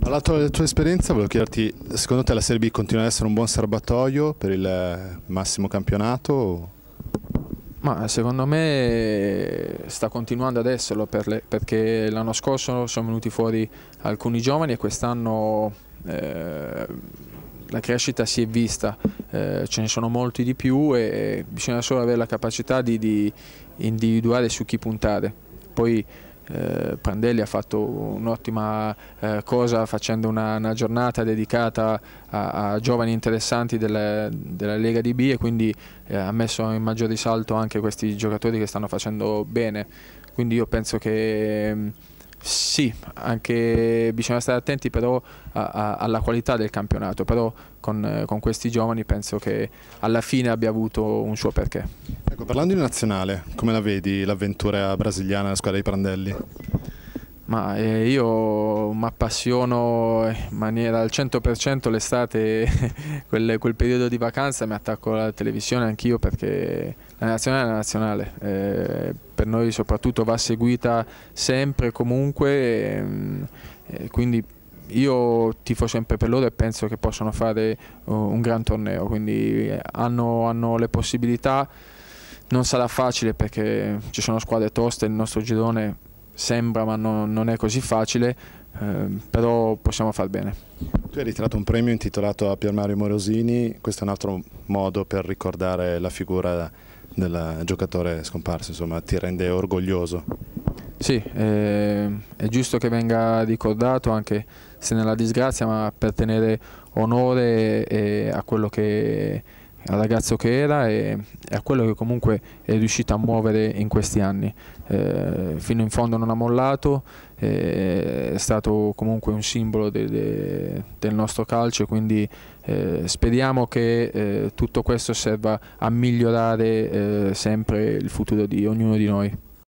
Alla tua, tua esperienza volevo chiederti, secondo te la Serie B continua ad essere un buon serbatoio per il massimo campionato? Ma secondo me sta continuando ad esserlo per le, perché l'anno scorso sono venuti fuori alcuni giovani e quest'anno eh, la crescita si è vista, eh, ce ne sono molti di più e bisogna solo avere la capacità di, di individuare su chi puntare. Poi, eh, Prandelli ha fatto un'ottima eh, cosa facendo una, una giornata dedicata a, a giovani interessanti delle, della Lega di B e quindi eh, ha messo in maggior risalto anche questi giocatori che stanno facendo bene. Quindi io penso che mm, sì, anche bisogna stare attenti però a, a, alla qualità del campionato, però con, eh, con questi giovani penso che alla fine abbia avuto un suo perché. Ecco, parlando di nazionale, come la vedi l'avventura brasiliana della squadra di Prandelli? Ma eh, io mi appassiono in maniera al 100% l'estate, quel, quel, periodo di vacanza mi attacco alla televisione anch'io perché la nazionale è la nazionale, eh, per noi soprattutto va seguita sempre e comunque, ehm, eh, quindi io tifo sempre per loro e penso che possano fare eh, un gran torneo, quindi eh, hanno, hanno le possibilità non sarà facile perché ci sono squadre toste, il nostro girone sembra ma no, non è così facile, eh, però possiamo far bene. Tu hai ritratto un premio intitolato a Pier Mario Morosini, questo è un altro modo per ricordare la figura del giocatore scomparso, insomma ti rende orgoglioso. Sì, eh, è giusto che venga ricordato anche se nella disgrazia, ma per tenere onore eh, a quello che al ragazzo che era e, a quello che comunque è riuscito a muovere in questi anni. Eh, fino in fondo non ha mollato, eh, è stato comunque un simbolo de, de, del nostro calcio, quindi eh, speriamo che eh, tutto questo serva a migliorare eh, sempre il futuro di ognuno di noi.